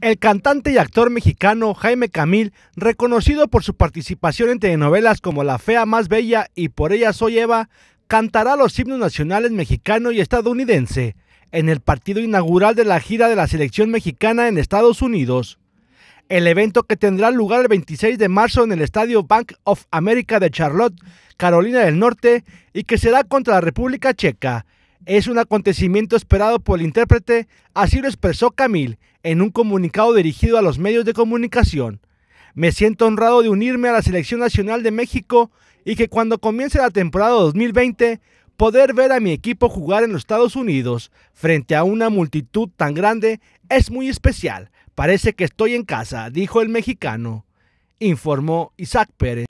El cantante y actor mexicano Jaime Camil, reconocido por su participación en telenovelas como La Fea Más Bella y Por Ella Soy Eva, cantará los himnos nacionales mexicano y estadounidense en el partido inaugural de la gira de la selección mexicana en Estados Unidos. El evento que tendrá lugar el 26 de marzo en el Estadio Bank of America de Charlotte, Carolina del Norte, y que será contra la República Checa, es un acontecimiento esperado por el intérprete, así lo expresó Camil en un comunicado dirigido a los medios de comunicación. Me siento honrado de unirme a la Selección Nacional de México y que cuando comience la temporada 2020 poder ver a mi equipo jugar en los Estados Unidos frente a una multitud tan grande es muy especial. Parece que estoy en casa, dijo el mexicano, informó Isaac Pérez.